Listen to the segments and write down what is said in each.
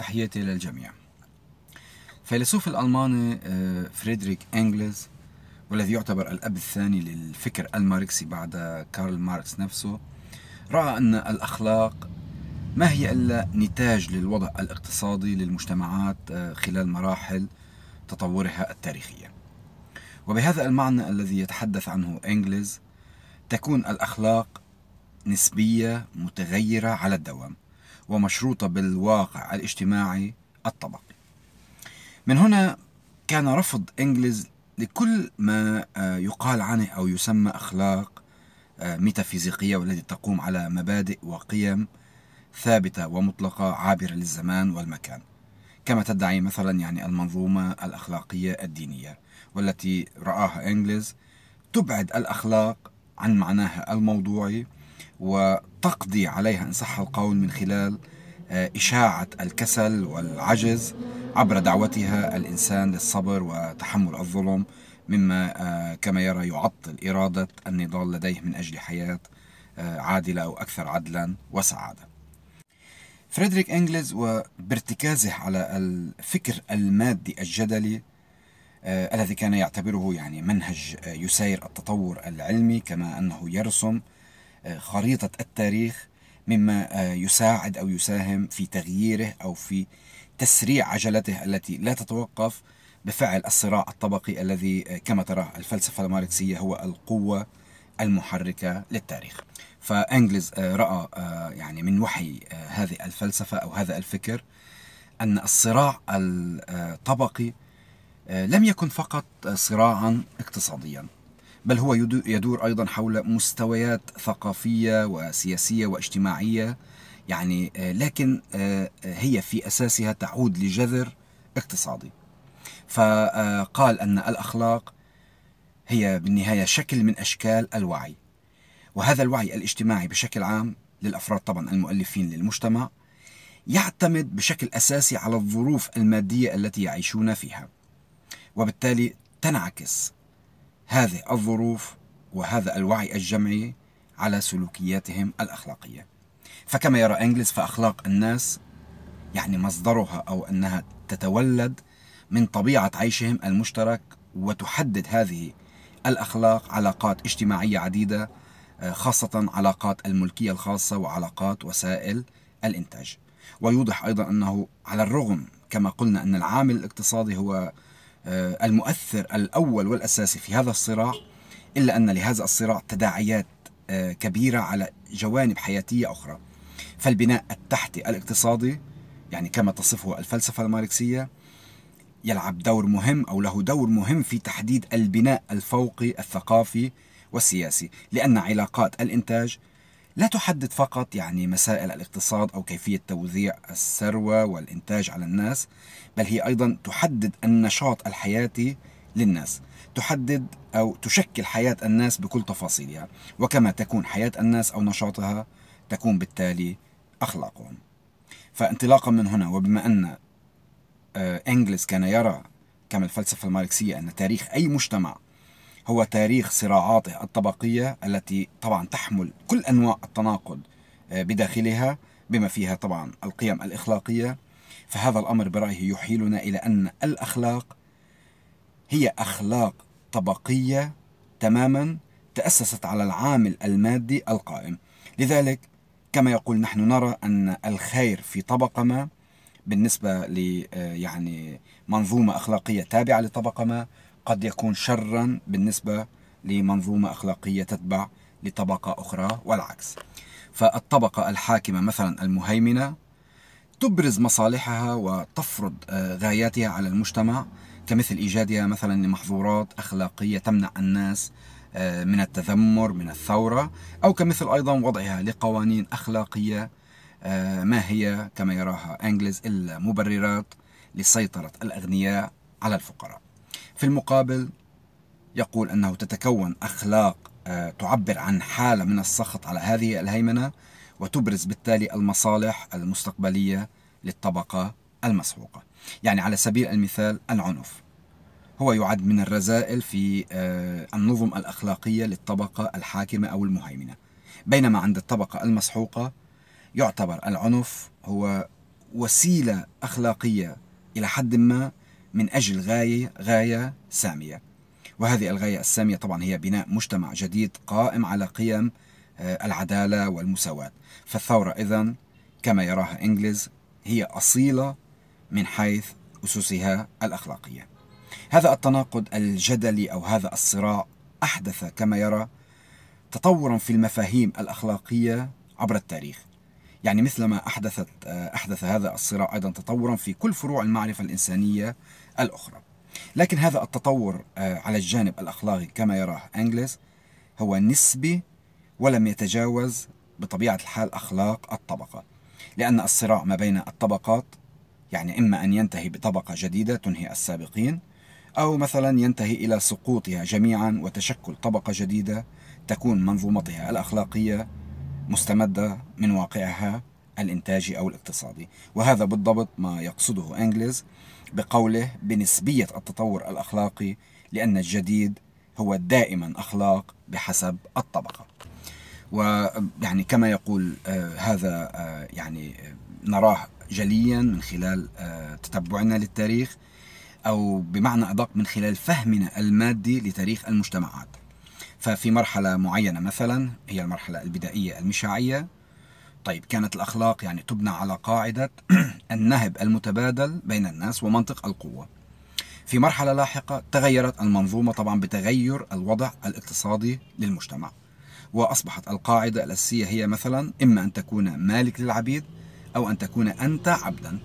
تحياتي للجميع فيلسوف الألماني آه، فريدريك إنجلز والذي يعتبر الأب الثاني للفكر الماركسي بعد كارل ماركس نفسه رأى أن الأخلاق ما هي إلا نتاج للوضع الاقتصادي للمجتمعات آه، خلال مراحل تطورها التاريخية وبهذا المعنى الذي يتحدث عنه إنجلز تكون الأخلاق نسبية متغيرة على الدوام ومشروطة بالواقع الاجتماعي الطبقي من هنا كان رفض إنجلز لكل ما آه، يقال عنه أو يسمى أخلاق آه، ميتافيزيقية والتي تقوم على مبادئ وقيم ثابتة ومطلقة عابرة للزمان والمكان كما تدعي مثلا يعني المنظومة الأخلاقية الدينية والتي رآها إنجلز تبعد الأخلاق عن معناها الموضوعي وتقضي عليها إن صح القول من خلال آه، إشاعة الكسل والعجز عبر دعوتها الإنسان للصبر وتحمل الظلم مما آه، كما يرى يعطل إرادة النضال لديه من أجل حياة آه، عادلة أو أكثر عدلا وسعادة فريدريك إنجلز وبارتكازه على الفكر المادي الجدلي الذي كان يعتبره يعني منهج يسير التطور العلمي كما أنه يرسم آه، خريطة التاريخ مما آه، يساعد أو يساهم في تغييره أو في تسريع عجلته التي لا تتوقف بفعل الصراع الطبقي الذي آه، كما ترى الفلسفة الماركسية هو القوة المحركة للتاريخ فانجلز راى يعني من وحي هذه الفلسفه او هذا الفكر ان الصراع الطبقي لم يكن فقط صراعا اقتصاديا بل هو يدور أيضا حول مستويات ثقافية وسياسية واجتماعية يعني آه، لكن آه، آه، هي في أساسها تعود لجذر اقتصادي فقال أن الأخلاق هي بالنهاية شكل من أشكال الوعي وهذا الوعي الاجتماعي بشكل عام للأفراد طبعا المؤلفين للمجتمع يعتمد بشكل أساسي على الظروف المادية التي يعيشون فيها وبالتالي تنعكس هذه الظروف وهذا الوعي الجمعي على سلوكياتهم الاخلاقيه. فكما يرى انجلس فاخلاق الناس يعني مصدرها او انها تتولد من طبيعه عيشهم المشترك وتحدد هذه الاخلاق علاقات اجتماعيه عديده آه، خاصه علاقات الملكيه الخاصه وعلاقات وسائل الانتاج. ويوضح ايضا انه على الرغم كما قلنا ان العامل الاقتصادي هو آه، المؤثر الأول والأساسي في هذا الصراع إلا أن لهذا الصراع تداعيات آه، كبيرة على جوانب حياتية أخرى فالبناء التحتي الاقتصادي يعني كما تصفه الفلسفة الماركسية يلعب دور مهم أو له دور مهم في تحديد البناء الفوقي الثقافي والسياسي لأن علاقات الإنتاج لا تحدد فقط يعني مسائل الاقتصاد او كيفيه توزيع الثروه والانتاج على الناس بل هي ايضا تحدد النشاط الحياتي للناس تحدد او تشكل حياه الناس بكل تفاصيلها وكما تكون حياه الناس او نشاطها تكون بالتالي اخلاقهم فانطلاقا من هنا وبما ان آه، انجلس كان يرى كما الفلسفه الماركسيه ان تاريخ اي مجتمع هو تاريخ صراعاته الطبقية التي طبعا تحمل كل أنواع التناقض آه، بداخلها بما فيها طبعا القيم الإخلاقية فهذا الأمر برأيه يحيلنا إلى أن الأخلاق هي أخلاق طبقية تماما تأسست على العامل المادي القائم لذلك كما يقول نحن نرى أن الخير في طبقة ما بالنسبة ل آه، يعني منظومة أخلاقية تابعة لطبقة ما قد يكون شرا بالنسبة لمنظومة أخلاقية تتبع لطبقة أخرى والعكس فالطبقة الحاكمة مثلا المهيمنة تبرز مصالحها وتفرض آه، غاياتها على المجتمع كمثل إيجادها مثلا لمحظورات أخلاقية تمنع الناس آه، من التذمر من الثورة أو كمثل أيضا وضعها لقوانين أخلاقية آه، ما هي كما يراها أنجلز إلا مبررات لسيطرة الأغنياء على الفقراء في المقابل يقول أنه تتكون أخلاق آه، تعبر عن حالة من السخط على هذه الهيمنة وتبرز بالتالي المصالح المستقبلية للطبقة المسحوقة يعني على سبيل المثال العنف هو يعد من الرذائل في آه، النظم الأخلاقية للطبقة الحاكمة أو المهيمنة بينما عند الطبقة المسحوقة يعتبر العنف هو وسيلة أخلاقية إلى حد ما من أجل غاية غاية سامية وهذه الغاية السامية طبعا هي بناء مجتمع جديد قائم على قيم آه، العدالة والمساواة فالثورة إذا كما يراها إنجلز هي أصيلة من حيث أسسها الأخلاقية هذا التناقض الجدلي أو هذا الصراع أحدث كما يرى تطورا في المفاهيم الأخلاقية عبر التاريخ يعني مثلما أحدثت آه، أحدث هذا الصراع أيضا تطورا في كل فروع المعرفة الإنسانية الأخرى لكن هذا التطور آه، على الجانب الأخلاقي كما يراه أنجلز هو نسبي ولم يتجاوز بطبيعة الحال أخلاق الطبقة لأن الصراع ما بين الطبقات يعني إما أن ينتهي بطبقة جديدة تنهي السابقين أو مثلا ينتهي إلى سقوطها جميعا وتشكل طبقة جديدة تكون منظومتها الأخلاقية مستمدة من واقعها الإنتاجي أو الاقتصادي وهذا بالضبط ما يقصده أنجلز بقوله بنسبية التطور الأخلاقي لأن الجديد هو دائما أخلاق بحسب الطبقة ويعني كما يقول آه، هذا آه، يعني آه، نراه جليا من خلال تتبعنا للتاريخ أو بمعنى أدق من خلال فهمنا المادي لتاريخ المجتمعات ففي مرحلة معينة مثلا هي المرحلة البدائية المشاعية طيب كانت الأخلاق يعني تبنى على قاعدة النهب المتبادل بين الناس ومنطق القوة في مرحلة لاحقة تغيرت المنظومة طبعا بتغير الوضع الاقتصادي للمجتمع وأصبحت القاعدة الأساسية هي مثلا إما أن تكون مالك للعبيد أو أن تكون أنت عبدا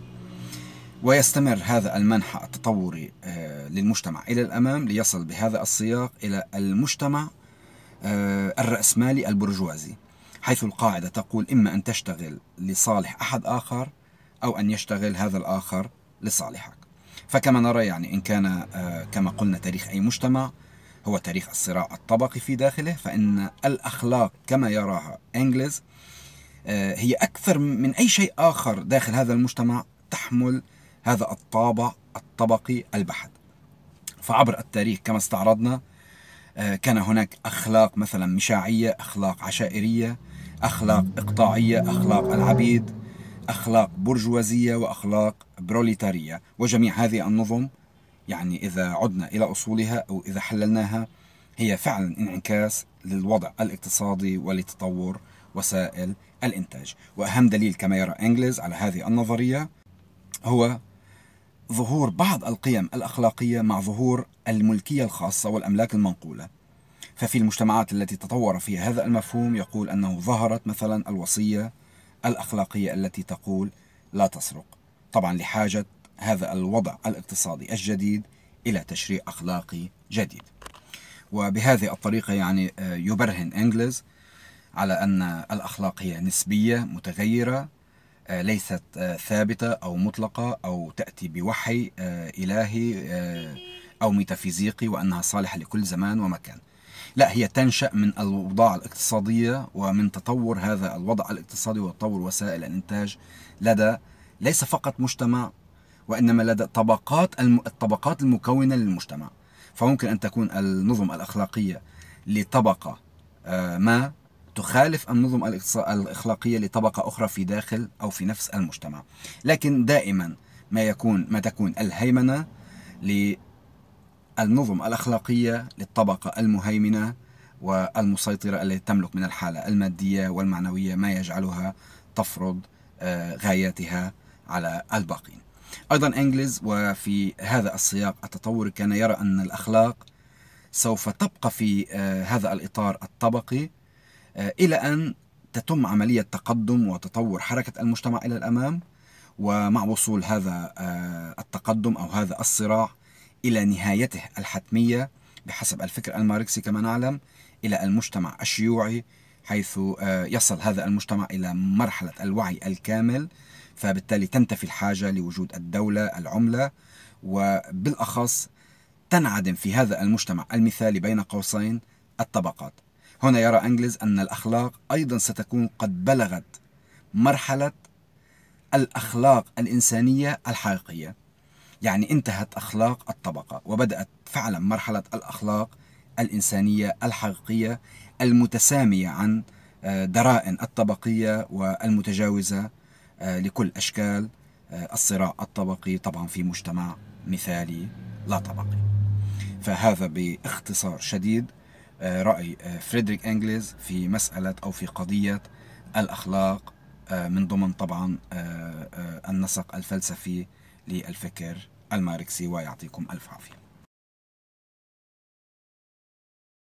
ويستمر هذا المنحى التطوري آه، للمجتمع إلى الأمام ليصل بهذا السياق إلى المجتمع آه، الرأسمالي البرجوازي حيث القاعدة تقول إما أن تشتغل لصالح أحد آخر أو أن يشتغل هذا الآخر لصالحك فكما نرى يعني إن كان آه، كما قلنا تاريخ أي مجتمع هو تاريخ الصراع الطبقي في داخله فإن الأخلاق كما يراها إنجلز آه، هي أكثر من أي شيء آخر داخل هذا المجتمع تحمل هذا الطابع الطبقي البحت فعبر التاريخ كما استعرضنا آه، كان هناك أخلاق مثلا مشاعية أخلاق عشائرية أخلاق إقطاعية أخلاق العبيد أخلاق برجوازية وأخلاق بروليتارية وجميع هذه النظم يعني إذا عدنا إلى أصولها أو إذا حللناها هي فعلا انعكاس للوضع الاقتصادي ولتطور وسائل الإنتاج وأهم دليل كما يرى إنجلز على هذه النظرية هو ظهور بعض القيم الأخلاقية مع ظهور الملكية الخاصة والأملاك المنقولة ففي المجتمعات التي تطور فيها هذا المفهوم يقول أنه ظهرت مثلا الوصية الأخلاقية التي تقول لا تسرق طبعا لحاجة هذا الوضع الاقتصادي الجديد إلى تشريع أخلاقي جديد وبهذه الطريقة يعني آه، يبرهن إنجلز على أن الأخلاق هي نسبية متغيرة آه، ليست آه، ثابتة أو مطلقة أو تأتي بوحي إلهي أو ميتافيزيقي وأنها صالحة لكل زمان ومكان لا هي تنشأ من الأوضاع الاقتصادية ومن تطور هذا الوضع الاقتصادي وتطور وسائل الإنتاج لدى ليس فقط مجتمع وإنما لدى طبقات الطبقات المكونة للمجتمع فممكن أن تكون النظم الأخلاقية لطبقة آه، ما تخالف النظم الأخلاقية لطبقة أخرى في داخل أو في نفس المجتمع لكن دائما ما يكون ما تكون الهيمنة النظم الأخلاقية للطبقة المهيمنة والمسيطرة التي تملك من الحالة المادية والمعنوية ما يجعلها تفرض آه، غاياتها على الباقين أيضا إنجلز وفي هذا السياق التطوري كان يرى أن الأخلاق سوف تبقى في آه، هذا الإطار الطبقي آه، إلى أن تتم عملية تقدم وتطور حركة المجتمع إلى الأمام ومع وصول هذا التقدم أو هذا الصراع إلى نهايته الحتمية بحسب الفكر الماركسي كما نعلم إلى المجتمع الشيوعي حيث آه، يصل هذا المجتمع إلى مرحلة الوعي الكامل فبالتالي تنتفي الحاجة لوجود الدولة العملة وبالأخص تنعدم في هذا المجتمع المثالي بين قوسين الطبقات هنا يرى أنجلز أن الأخلاق أيضا ستكون قد بلغت مرحلة الأخلاق الإنسانية الحقيقية يعني انتهت أخلاق الطبقة وبدأت فعلا مرحلة الأخلاق الإنسانية الحقيقية المتسامية عن آه، درائن الطبقية والمتجاوزة آه، لكل أشكال آه، الصراع الطبقي طبعا في مجتمع مثالي لا طبقي فهذا باختصار شديد رأي فريدريك إنجليز في مسألة أو في قضية الأخلاق من ضمن طبعا النسق الفلسفي للفكر الماركسي ويعطيكم ألف عافية